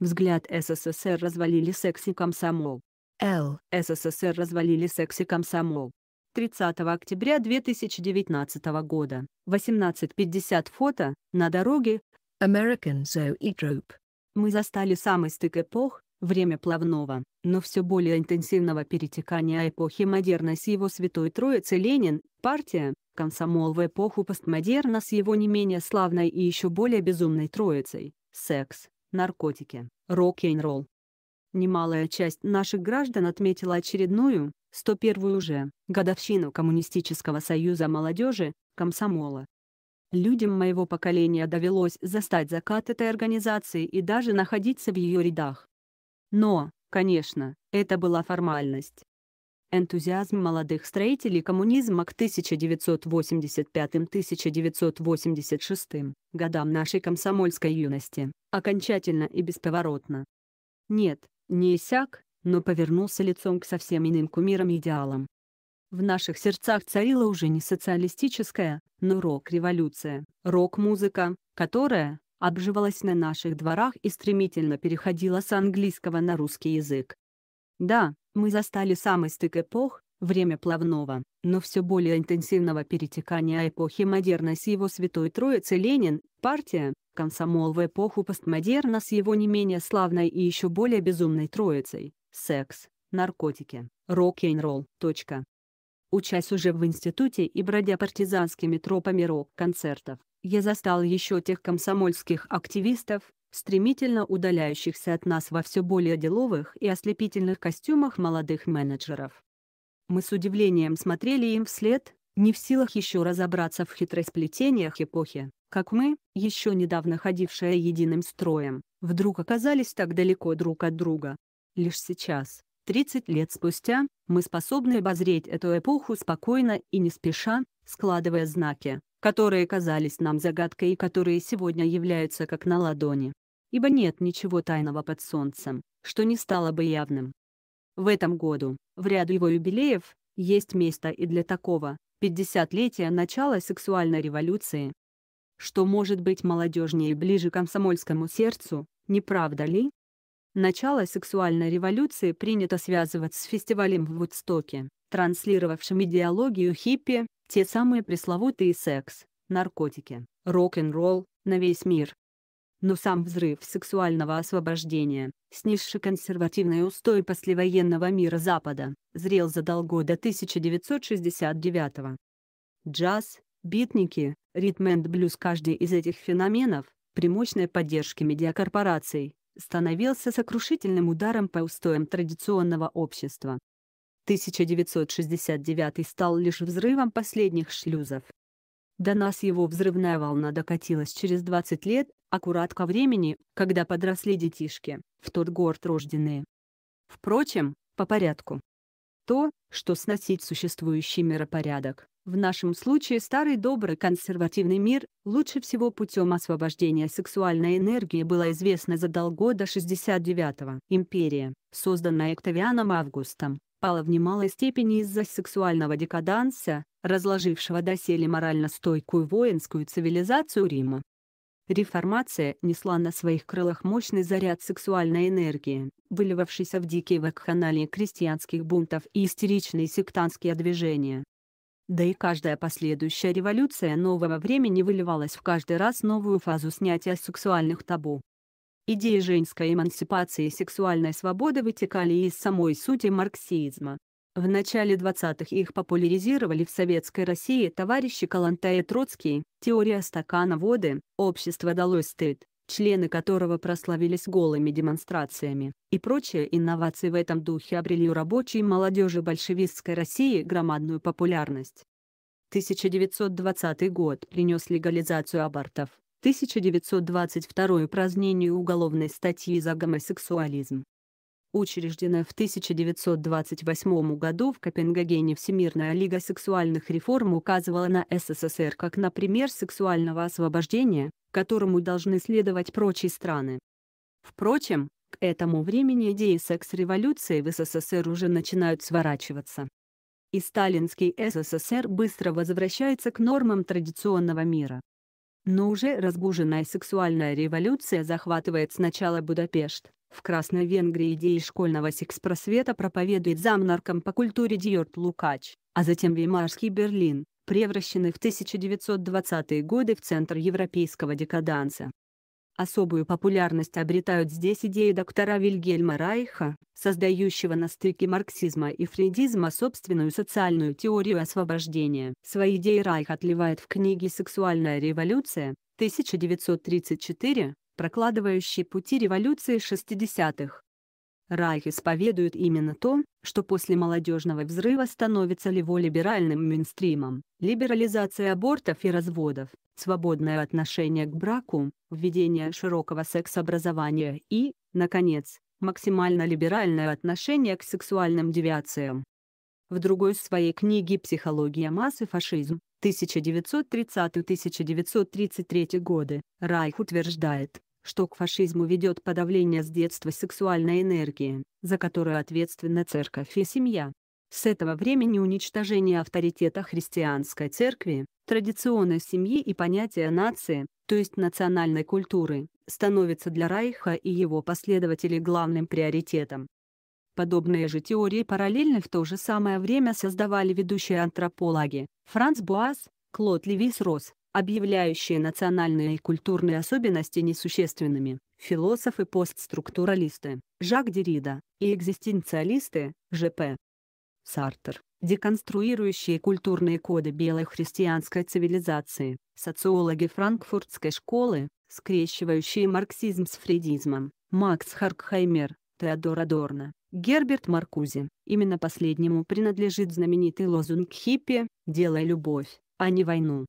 Взгляд СССР развалили секси комсомол. Л. СССР развалили секси комсомол. 30 октября 2019 года, 18.50 фото, на дороге American Zoe Group. Мы застали самый стык эпох, время плавного, но все более интенсивного перетекания эпохи модерна с его святой троицы Ленин, партия, комсомол в эпоху постмодерна с его не менее славной и еще более безумной троицей, секс, наркотики, рок-н-ролл. Немалая часть наших граждан отметила очередную, 101-ю уже, годовщину Коммунистического союза молодежи, комсомола. Людям моего поколения довелось застать закат этой организации и даже находиться в ее рядах. Но, конечно, это была формальность. Энтузиазм молодых строителей коммунизма к 1985-1986 годам нашей комсомольской юности окончательно и бесповоротно. Нет, не иссяк, но повернулся лицом к совсем иным кумирам идеалам. В наших сердцах царила уже не социалистическая, но рок-революция, рок-музыка, которая обживалась на наших дворах и стремительно переходила с английского на русский язык. Да, мы застали самый стык эпох, время плавного, но все более интенсивного перетекания эпохи модерна с его святой троицы Ленин, партия, комсомол в эпоху постмодерна с его не менее славной и еще более безумной троицей, секс, наркотики, рок-н-ролл, точка. Учась уже в институте и бродя партизанскими тропами рок-концертов, я застал еще тех комсомольских активистов, стремительно удаляющихся от нас во все более деловых и ослепительных костюмах молодых менеджеров. Мы с удивлением смотрели им вслед, не в силах еще разобраться в хитросплетениях эпохи, как мы, еще недавно ходившие единым строем, вдруг оказались так далеко друг от друга. Лишь сейчас, 30 лет спустя, мы способны обозреть эту эпоху спокойно и не спеша, складывая знаки, которые казались нам загадкой и которые сегодня являются как на ладони ибо нет ничего тайного под солнцем, что не стало бы явным. В этом году, в ряду его юбилеев, есть место и для такого, 50-летия начала сексуальной революции. Что может быть молодежнее и ближе к комсомольскому сердцу, не правда ли? Начало сексуальной революции принято связывать с фестивалем в Вудстоке, транслировавшим идеологию хиппи, те самые пресловутые секс, наркотики, рок-н-ролл на весь мир но сам взрыв сексуального освобождения, снизший консервативные устои послевоенного мира Запада, зрел задал до 1969 Джаз, битники, ритм энд блюз каждый из этих феноменов, при мощной поддержке медиакорпораций, становился сокрушительным ударом по устоям традиционного общества. 1969 стал лишь взрывом последних шлюзов, до нас его взрывная волна докатилась через 20 лет, аккурат ко времени, когда подросли детишки, в тот город рожденные. Впрочем, по порядку. То, что сносить существующий миропорядок, в нашем случае старый добрый консервативный мир, лучше всего путем освобождения сексуальной энергии было известно задолго до 69-го. Империя, созданная Октавианом Августом, пала в немалой степени из-за сексуального декаданса, разложившего доселе морально стойкую воинскую цивилизацию Рима. Реформация несла на своих крылах мощный заряд сексуальной энергии, выливавшийся в дикие вакханалии крестьянских бунтов и истеричные сектантские движения. Да и каждая последующая революция нового времени выливалась в каждый раз новую фазу снятия сексуальных табу. Идеи женской эмансипации и сексуальной свободы вытекали из самой сути марксизма. В начале 20-х их популяризировали в Советской России товарищи Калантай и Троцкий, теория стакана воды, общество дало стыд, члены которого прославились голыми демонстрациями, и прочие инновации в этом духе обрели у рабочей молодежи большевистской России громадную популярность. 1920 год принес легализацию абортов, 1922 празднению уголовной статьи за гомосексуализм. Учреждена в 1928 году в Копенгагене Всемирная лига сексуальных реформ указывала на СССР как на пример сексуального освобождения, которому должны следовать прочие страны. Впрочем, к этому времени идеи секс-революции в СССР уже начинают сворачиваться. И сталинский СССР быстро возвращается к нормам традиционного мира. Но уже разбуженная сексуальная революция захватывает сначала Будапешт. В Красной Венгрии идеи школьного секс-просвета проповедует замнарком по культуре Диорт Лукач, а затем Веймарский Берлин, превращенный в 1920-е годы в центр европейского декаданса. Особую популярность обретают здесь идеи доктора Вильгельма Райха, создающего на стыке марксизма и фрейдизма собственную социальную теорию освобождения. Свои идеи Райх отливает в книге «Сексуальная революция» 1934, прокладывающей пути революции 60-х. Райх исповедует именно то, что после молодежного взрыва становится леволиберальным мейнстримом, либерализация абортов и разводов, свободное отношение к браку, введение широкого секс-образования и, наконец, максимально либеральное отношение к сексуальным девиациям. В другой своей книге «Психология массы фашизм» 1930-1933 годы Райх утверждает, что к фашизму ведет подавление с детства сексуальной энергии, за которую ответственна церковь и семья. С этого времени уничтожение авторитета христианской церкви, традиционной семьи и понятия нации, то есть национальной культуры, становится для Райха и его последователей главным приоритетом. Подобные же теории параллельно в то же самое время создавали ведущие антропологи Франц Буас, Клод Левис Росс, объявляющие национальные и культурные особенности несущественными, философы-постструктуралисты, Жак Деррида, и экзистенциалисты, Ж.П. Сартер, деконструирующие культурные коды белой христианской цивилизации, социологи франкфуртской школы, скрещивающие марксизм с фридизмом, Макс Харкхаймер, Теодор Адорно, Герберт Маркузи. Именно последнему принадлежит знаменитый лозунг хиппи «Делай любовь, а не войну».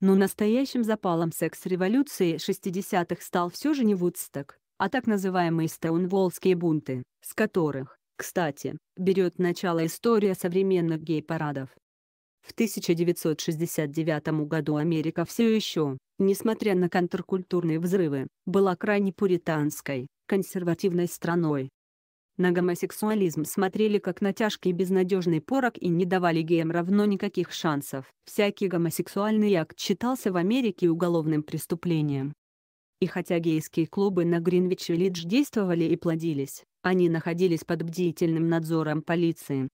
Но настоящим запалом секс-революции 60-х стал все же не Вудсток, а так называемые стоунволлские бунты, с которых, кстати, берет начало история современных гей-парадов. В 1969 году Америка все еще, несмотря на контркультурные взрывы, была крайне пуританской, консервативной страной, на гомосексуализм смотрели как на тяжкий безнадежный порок и не давали геям равно никаких шансов. Всякий гомосексуальный акт считался в Америке уголовным преступлением. И хотя гейские клубы на Гринвич-Виллидж действовали и плодились, они находились под бдительным надзором полиции.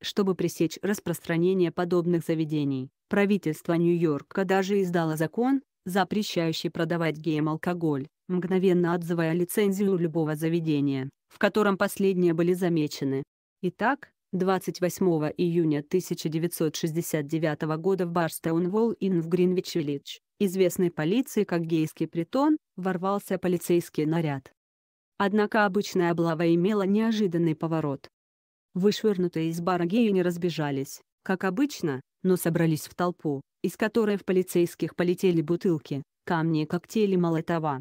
Чтобы пресечь распространение подобных заведений, правительство Нью-Йорка даже издало закон, запрещающий продавать геям алкоголь мгновенно отзывая лицензию любого заведения, в котором последние были замечены. Итак, 28 июня 1969 года в Барстоун-Волл-Инн в Гринвич-Виллидж, известный полиции как гейский притон, ворвался полицейский наряд. Однако обычная облава имела неожиданный поворот. Вышвырнутые из бара геи не разбежались, как обычно, но собрались в толпу, из которой в полицейских полетели бутылки, камни и коктейли Молотова.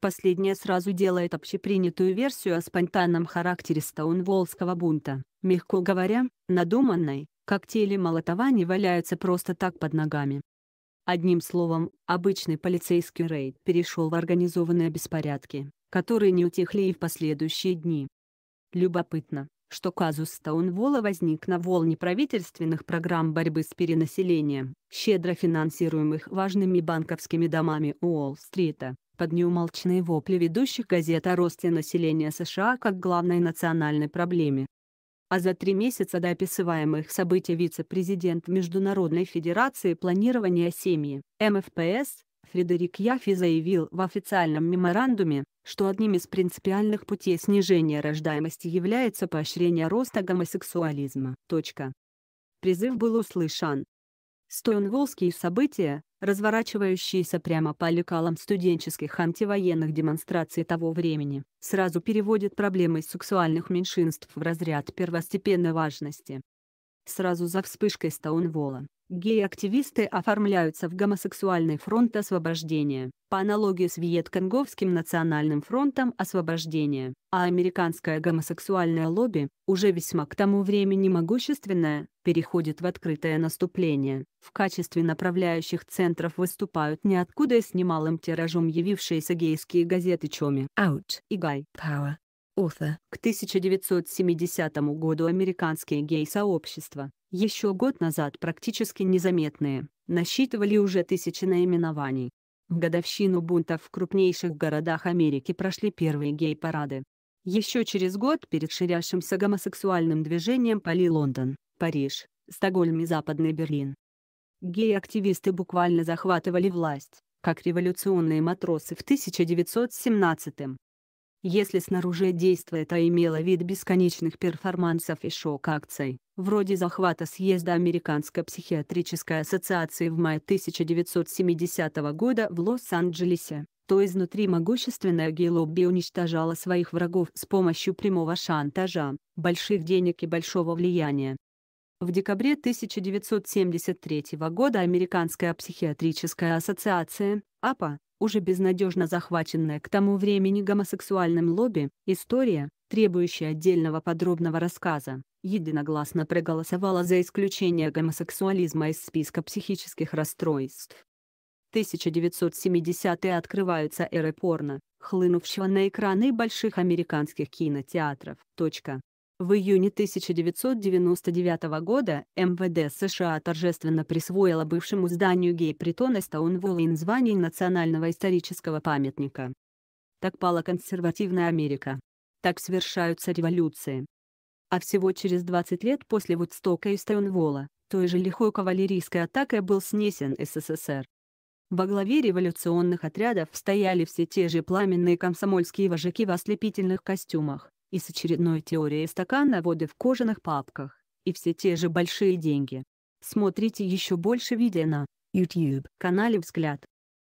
Последняя сразу делает общепринятую версию о спонтанном характере Стоунволлского бунта, мягко говоря, надуманной, коктейли Молотова не валяются просто так под ногами. Одним словом, обычный полицейский рейд перешел в организованные беспорядки, которые не утихли и в последующие дни. Любопытно, что казус Стоунволла возник на волне правительственных программ борьбы с перенаселением, щедро финансируемых важными банковскими домами Уолл-стрита, под неумолчные вопли ведущих газет о росте населения США как главной национальной проблеме. А за три месяца до описываемых событий вице-президент Международной Федерации планирования семьи МФПС Фредерик Яфи заявил в официальном меморандуме, что одним из принципиальных путей снижения рождаемости является поощрение роста гомосексуализма. Точка. Призыв был услышан, Стоунволлские события, разворачивающиеся прямо по лекалам студенческих антивоенных демонстраций того времени, сразу переводят проблемы сексуальных меньшинств в разряд первостепенной важности. Сразу за вспышкой Стоунволла Гей-активисты оформляются в Гомосексуальный фронт освобождения, по аналогии с Вьетконговским национальным фронтом освобождения, а американское гомосексуальное лобби, уже весьма к тому времени могущественное, переходит в открытое наступление. В качестве направляющих центров выступают ниоткуда и с немалым тиражом явившиеся гейские газеты Чоми Out и Гай Power. Author. К 1970 году американские гей-сообщества, еще год назад практически незаметные, насчитывали уже тысячи наименований. В годовщину бунта в крупнейших городах Америки прошли первые гей-парады. Еще через год перед ширящимся гомосексуальным движением пали Лондон, Париж, Стокгольм и Западный Берлин. Гей-активисты буквально захватывали власть, как революционные матросы в 1917 -м. Если снаружи действие это а имело вид бесконечных перформансов и шок-акций, вроде захвата съезда Американской психиатрической ассоциации в мае 1970 года в Лос-Анджелесе, то изнутри могущественная гей уничтожала своих врагов с помощью прямого шантажа, больших денег и большого влияния. В декабре 1973 года Американская психиатрическая ассоциация, АПА, уже безнадежно захваченная к тому времени гомосексуальным лобби, история, требующая отдельного подробного рассказа, единогласно проголосовала за исключение гомосексуализма из списка психических расстройств. 1970-е открываются эры порно, хлынувшего на экраны больших американских кинотеатров. Точка. В июне 1999 года МВД США торжественно присвоило бывшему зданию гей-притона Стоунволлин звание национального исторического памятника. Так пала консервативная Америка. Так свершаются революции. А всего через 20 лет после Вудстока и Стоунволла той же лихой кавалерийской атакой был снесен СССР. Во главе революционных отрядов стояли все те же пламенные комсомольские вожаки в ослепительных костюмах, и с очередной теорией стакана воды в кожаных папках, и все те же большие деньги. Смотрите еще больше видео на YouTube канале «Взгляд».